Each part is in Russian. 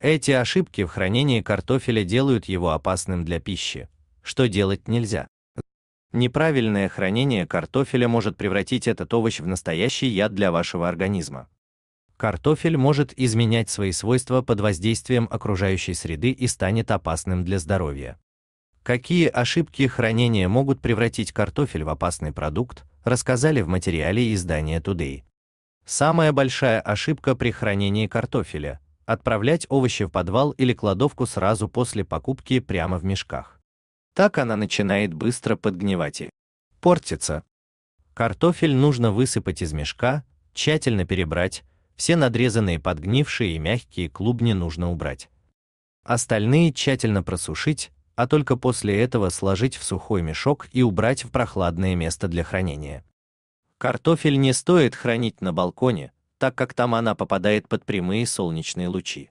Эти ошибки в хранении картофеля делают его опасным для пищи, что делать нельзя. Неправильное хранение картофеля может превратить этот овощ в настоящий яд для вашего организма. Картофель может изменять свои свойства под воздействием окружающей среды и станет опасным для здоровья. Какие ошибки хранения могут превратить картофель в опасный продукт, рассказали в материале издания Today. Самая большая ошибка при хранении картофеля отправлять овощи в подвал или кладовку сразу после покупки прямо в мешках. Так она начинает быстро подгнивать и портится. Картофель нужно высыпать из мешка, тщательно перебрать, все надрезанные подгнившие и мягкие клубни нужно убрать. Остальные тщательно просушить, а только после этого сложить в сухой мешок и убрать в прохладное место для хранения. Картофель не стоит хранить на балконе, так как там она попадает под прямые солнечные лучи.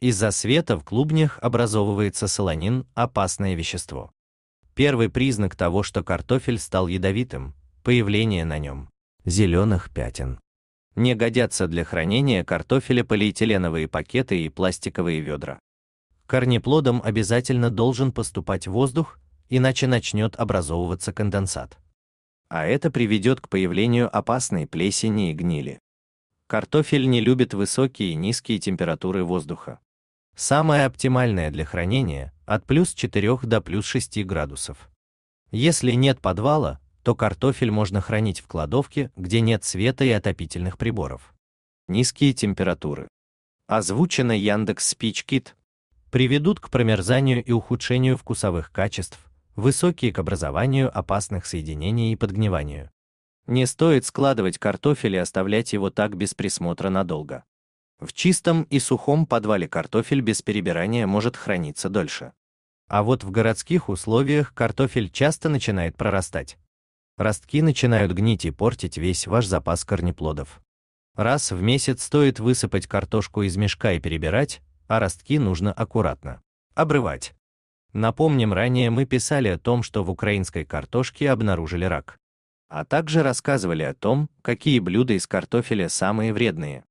Из-за света в клубнях образовывается солонин, опасное вещество. Первый признак того, что картофель стал ядовитым появление на нем зеленых пятен. Не годятся для хранения картофеля полиэтиленовые пакеты и пластиковые ведра. Корнеплодам обязательно должен поступать воздух, иначе начнет образовываться конденсат. А это приведет к появлению опасной плесени и гнили. Картофель не любит высокие и низкие температуры воздуха. Самое оптимальное для хранения от плюс 4 до плюс 6 градусов. Если нет подвала, то картофель можно хранить в кладовке, где нет света и отопительных приборов. Низкие температуры. Озвучено Яндекс SpeechKit приведут к промерзанию и ухудшению вкусовых качеств, высокие к образованию опасных соединений и подгниванию. Не стоит складывать картофель и оставлять его так без присмотра надолго. В чистом и сухом подвале картофель без перебирания может храниться дольше. А вот в городских условиях картофель часто начинает прорастать. Ростки начинают гнить и портить весь ваш запас корнеплодов. Раз в месяц стоит высыпать картошку из мешка и перебирать, а ростки нужно аккуратно обрывать. Напомним, ранее мы писали о том, что в украинской картошке обнаружили рак а также рассказывали о том, какие блюда из картофеля самые вредные.